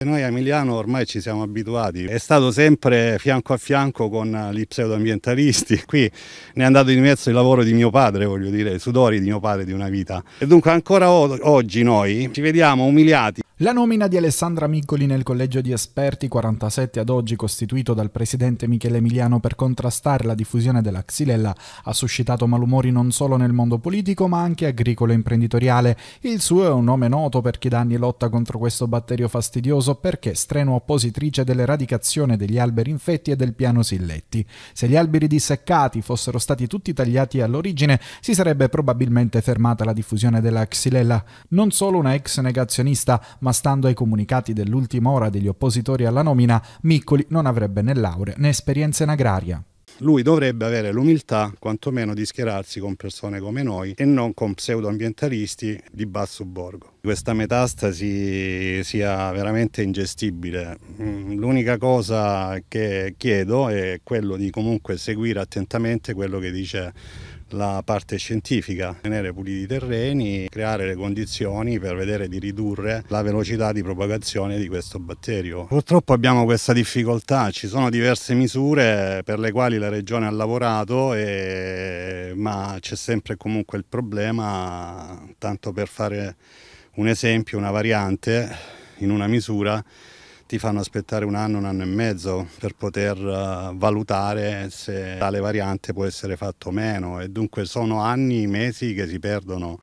Noi a Emiliano ormai ci siamo abituati, è stato sempre fianco a fianco con eh, gli pseudoambientalisti, qui ne è andato di mezzo il lavoro di mio padre, voglio dire, i sudori di mio padre di una vita. E dunque ancora oggi noi ci vediamo umiliati la nomina di Alessandra Miccoli nel collegio di esperti 47 ad oggi costituito dal presidente Michele Emiliano per contrastare la diffusione della xylella ha suscitato malumori non solo nel mondo politico ma anche agricolo e imprenditoriale. Il suo è un nome noto per chi da anni lotta contro questo batterio fastidioso perché strenua oppositrice dell'eradicazione degli alberi infetti e del piano Silletti. Se gli alberi disseccati fossero stati tutti tagliati all'origine si sarebbe probabilmente fermata la diffusione della xylella. Non solo una ex negazionista ma ma stando ai comunicati dell'ultima ora degli oppositori alla nomina, Miccoli non avrebbe né laurea né esperienza in agraria lui dovrebbe avere l'umiltà quantomeno di schierarsi con persone come noi e non con pseudoambientalisti di basso borgo questa metastasi sia veramente ingestibile. Mm, l'unica cosa che chiedo è quello di comunque seguire attentamente quello che dice la parte scientifica, tenere puliti i terreni, creare le condizioni per vedere di ridurre la velocità di propagazione di questo batterio. Purtroppo abbiamo questa difficoltà, ci sono diverse misure per le quali la regione ha lavorato, e... ma c'è sempre comunque il problema, tanto per fare un esempio, una variante in una misura ti fanno aspettare un anno, un anno e mezzo per poter eh, valutare se tale variante può essere fatto o meno e dunque sono anni, mesi che si perdono